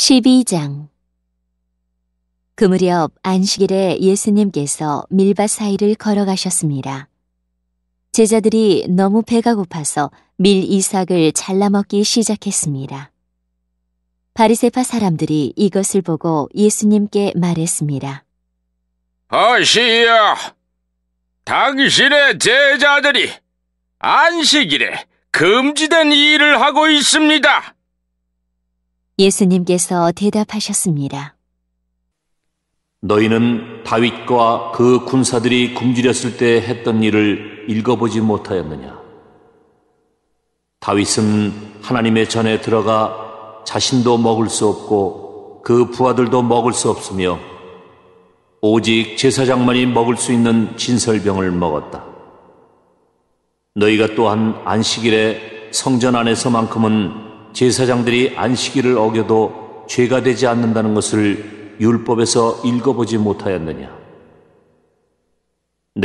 12장 그 무렵 안식일에 예수님께서 밀밭 사이를 걸어가셨습니다. 제자들이 너무 배가 고파서 밀 이삭을 잘라먹기 시작했습니다. 바리세파 사람들이 이것을 보고 예수님께 말했습니다. 허시여, 당신의 제자들이 안식일에 금지된 일을 하고 있습니다. 예수님께서 대답하셨습니다. 너희는 다윗과 그 군사들이 굶주렸을 때 했던 일을 읽어보지 못하였느냐? 다윗은 하나님의 전에 들어가 자신도 먹을 수 없고 그 부하들도 먹을 수 없으며 오직 제사장만이 먹을 수 있는 진설병을 먹었다. 너희가 또한 안식일에 성전 안에서만큼은 제사장들이 안식일을 어겨도 죄가 되지 않는다는 것을 율법에서 읽어보지 못하였느냐?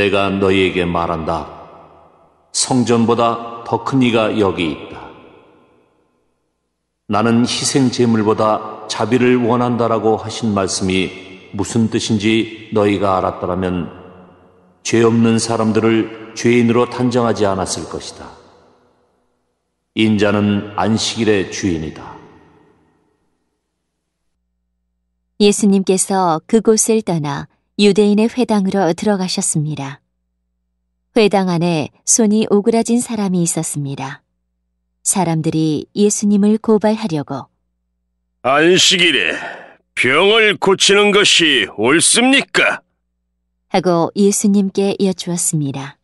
내가 너희에게 말한다. 성전보다 더 큰 이가 여기 있다. 나는 희생 제물보다 자비를 원한다라고 하신 말씀이 무슨 뜻인지 너희가 알았더라면 죄 없는 사람들을 죄인으로 단정하지 않았을 것이다. 인자는 안식일의 주인이다. 예수님께서 그곳을 떠나 유대인의 회당으로 들어가셨습니다. 회당 안에 손이 오그라진 사람이 있었습니다. 사람들이 예수님을 고발하려고 안식일에 병을 고치는 것이 옳습니까? 하고 예수님께 여쭈었습니다.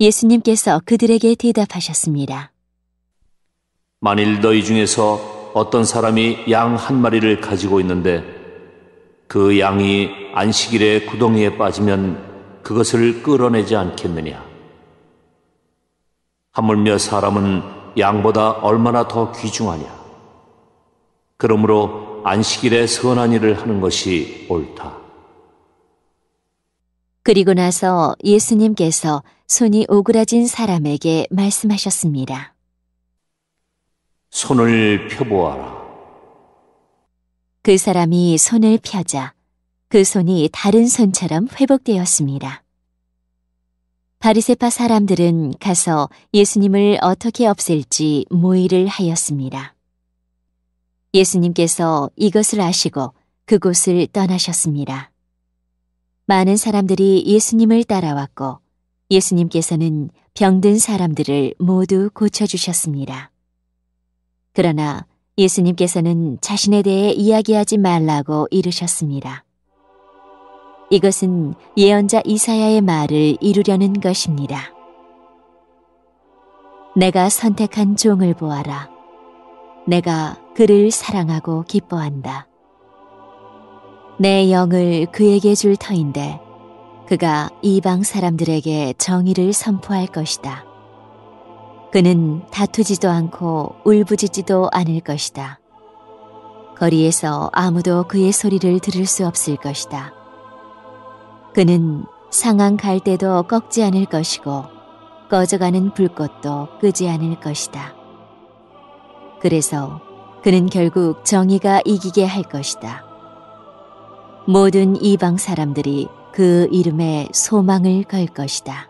예수님께서 그들에게 대답하셨습니다. 만일 너희 중에서 어떤 사람이 양 한 마리를 가지고 있는데 그 양이 안식일에 구덩이에 빠지면 그것을 끌어내지 않겠느냐? 하물며 사람은 양보다 얼마나 더 귀중하냐? 그러므로 안식일에 선한 일을 하는 것이 옳다. 그리고 나서 예수님께서 손이 오그라진 사람에게 말씀하셨습니다. 손을 펴보아라. 그 사람이 손을 펴자 그 손이 다른 손처럼 회복되었습니다. 바리세파 사람들은 가서 예수님을 어떻게 없앨지 모의를 하였습니다. 예수님께서 이것을 아시고 그곳을 떠나셨습니다. 많은 사람들이 예수님을 따라왔고 예수님께서는 병든 사람들을 모두 고쳐주셨습니다. 그러나 예수님께서는 자신에 대해 이야기하지 말라고 이르셨습니다. 이것은 예언자 이사야의 말을 이루려는 것입니다. 내가 선택한 종을 보아라. 내가 그를 사랑하고 기뻐한다. 내 영을 그에게 줄 터인데 그가 이방 사람들에게 정의를 선포할 것이다. 그는 다투지도 않고 울부짖지도 않을 것이다. 거리에서 아무도 그의 소리를 들을 수 없을 것이다. 그는 상황 갈 때도 꺾지 않을 것이고 꺼져가는 불꽃도 끄지 않을 것이다. 그래서 그는 결국 정의가 이기게 할 것이다. 모든 이방 사람들이 그 이름에 소망을 걸 것이다.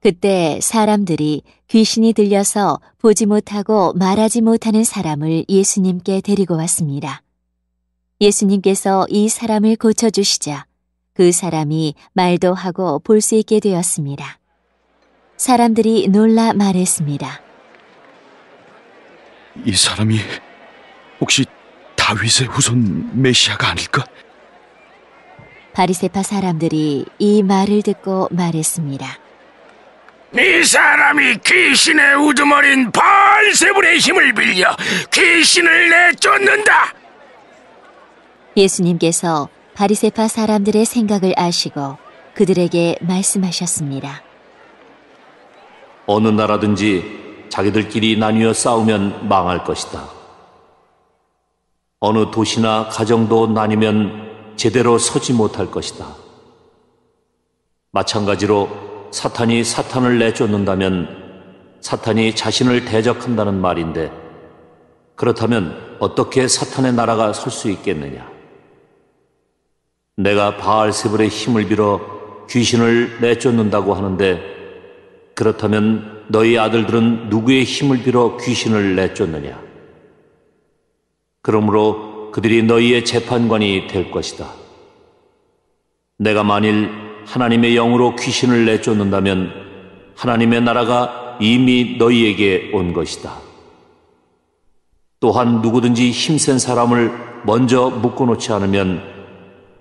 그때 사람들이 귀신이 들려서 보지 못하고 말하지 못하는 사람을 예수님께 데리고 왔습니다. 예수님께서 이 사람을 고쳐주시자 그 사람이 말도 하고 볼 수 있게 되었습니다. 사람들이 놀라 말했습니다. 이 사람이 혹시 다윗의 후손 메시아가 아닐까? 바리세파 사람들이 이 말을 듣고 말했습니다. 이 사람이 귀신의 우두머리인 발세불의 힘을 빌려 귀신을 내쫓는다. 예수님께서 바리세파 사람들의 생각을 아시고 그들에게 말씀하셨습니다. 어느 나라든지 자기들끼리 나뉘어 싸우면 망할 것이다. 어느 도시나 가정도 나뉘면 제대로 서지 못할 것이다. 마찬가지로 사탄이 사탄을 내쫓는다면 사탄이 자신을 대적한다는 말인데 그렇다면 어떻게 사탄의 나라가 설 수 있겠느냐? 내가 바알세불의 힘을 빌어 귀신을 내쫓는다고 하는데 그렇다면 너희 아들들은 누구의 힘을 빌어 귀신을 내쫓느냐? 그러므로 그들이 너희의 재판관이 될 것이다. 내가 만일 하나님의 영으로 귀신을 내쫓는다면 하나님의 나라가 이미 너희에게 온 것이다. 또한 누구든지 힘센 사람을 먼저 묶어놓지 않으면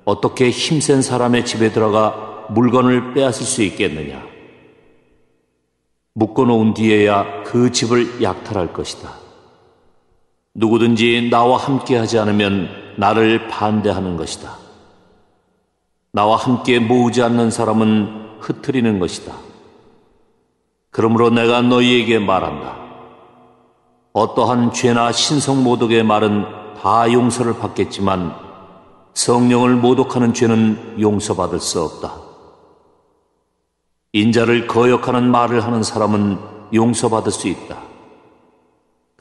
어떻게 힘센 사람의 집에 들어가 물건을 빼앗을 수 있겠느냐. 묶어놓은 뒤에야 그 집을 약탈할 것이다. 누구든지 나와 함께하지 않으면 나를 반대하는 것이다. 나와 함께 모으지 않는 사람은 흩트리는 것이다. 그러므로 내가 너희에게 말한다. 어떠한 죄나 신성 모독의 말은 다 용서를 받겠지만 성령을 모독하는 죄는 용서받을 수 없다. 인자를 거역하는 말을 하는 사람은 용서받을 수 있다.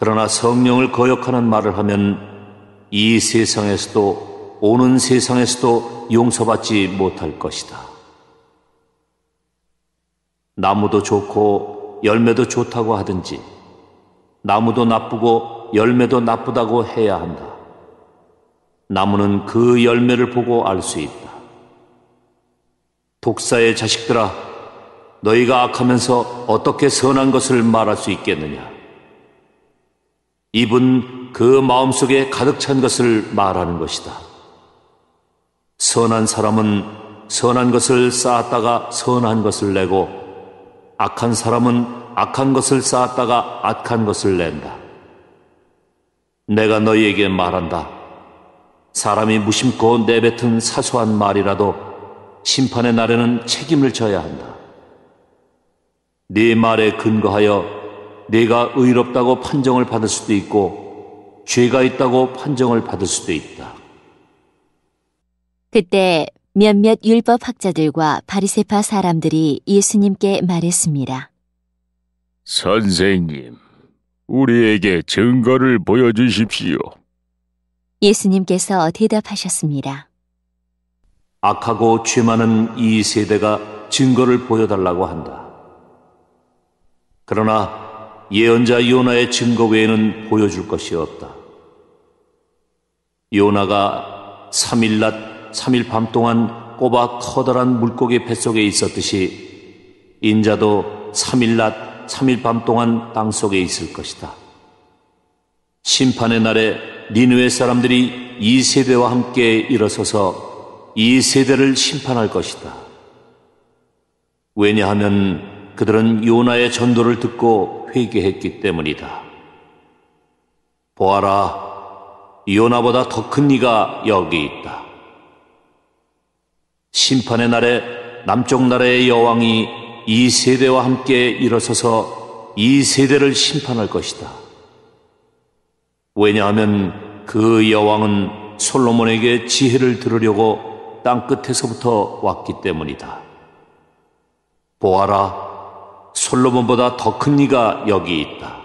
그러나 성령을 거역하는 말을 하면 이 세상에서도 오는 세상에서도 용서받지 못할 것이다. 나무도 좋고 열매도 좋다고 하든지 나무도 나쁘고 열매도 나쁘다고 해야 한다. 나무는 그 열매를 보고 알 수 있다. 독사의 자식들아, 너희가 악하면서 어떻게 선한 것을 말할 수 있겠느냐? 입은 그 마음속에 가득 찬 것을 말하는 것이다. 선한 사람은 선한 것을 쌓았다가 선한 것을 내고 악한 사람은 악한 것을 쌓았다가 악한 것을 낸다. 내가 너희에게 말한다. 사람이 무심코 내뱉은 사소한 말이라도 심판의 날에는 책임을 져야 한다. 네 말에 근거하여 내가 의롭다고 판정을 받을 수도 있고 죄가 있다고 판정을 받을 수도 있다. 그때 몇몇 율법 학자들과 바리세파 사람들이 예수님께 말했습니다. 선생님, 우리에게 증거를 보여주십시오. 예수님께서 대답하셨습니다. 악하고 죄 많은 이 세대가 증거를 보여달라고 한다. 그러나 예언자 요나의 증거 외에는 보여줄 것이 없다. 요나가 3일 낮, 3일 밤 동안 꼬박 커다란 물고기 뱃속에 있었듯이 인자도 3일 낮, 3일 밤 동안 땅속에 있을 것이다. 심판의 날에 니누의 사람들이 이 세대와 함께 일어서서 이 세대를 심판할 것이다. 왜냐하면 그들은 요나의 전도를 듣고 회개했기 때문이다. 보아라, 요나보다 더 큰네가 여기 있다. 심판의 날에 남쪽 나라의 여왕이 이 세대와 함께 일어서서 이 세대를 심판할 것이다. 왜냐하면 그 여왕은 솔로몬에게 지혜를 들으려고 땅끝에서부터 왔기 때문이다. 보아라, 솔로몬보다 더 큰 이가 여기 있다.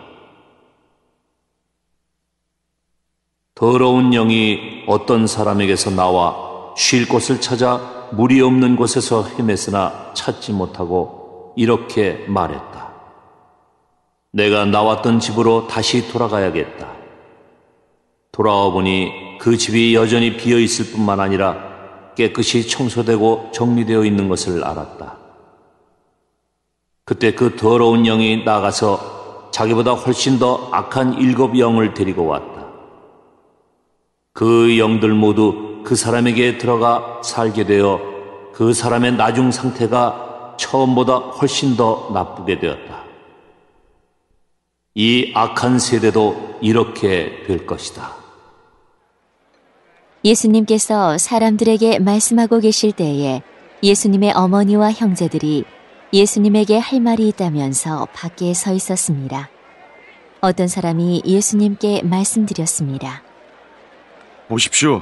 더러운 영이 어떤 사람에게서 나와 쉴 곳을 찾아 물이 없는 곳에서 헤맸으나 찾지 못하고 이렇게 말했다. 내가 나왔던 집으로 다시 돌아가야겠다. 돌아와 보니 그 집이 여전히 비어 있을 뿐만 아니라 깨끗이 청소되고 정리되어 있는 것을 알았다. 그때 그 더러운 영이 나가서 자기보다 훨씬 더 악한 일곱 영을 데리고 왔다. 그 영들 모두 그 사람에게 들어가 살게 되어 그 사람의 나중 상태가 처음보다 훨씬 더 나쁘게 되었다. 이 악한 세대도 이렇게 될 것이다. 예수님께서 사람들에게 말씀하고 계실 때에 예수님의 어머니와 형제들이 예수님에게 할 말이 있다면서 밖에 서 있었습니다. 어떤 사람이 예수님께 말씀드렸습니다. 보십시오.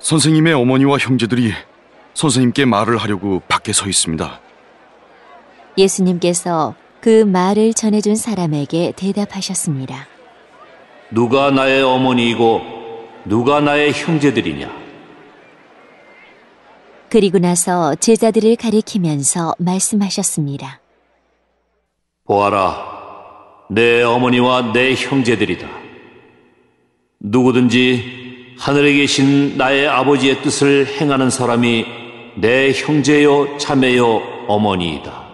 선생님의 어머니와 형제들이 선생님께 말을 하려고 밖에 서 있습니다. 예수님께서 그 말을 전해준 사람에게 대답하셨습니다. 누가 나의 어머니이고 누가 나의 형제들이냐? 그리고 나서 제자들을 가리키면서 말씀하셨습니다. 보아라, 내 어머니와 내 형제들이다. 누구든지 하늘에 계신 나의 아버지의 뜻을 행하는 사람이 내 형제요, 자매요, 어머니이다.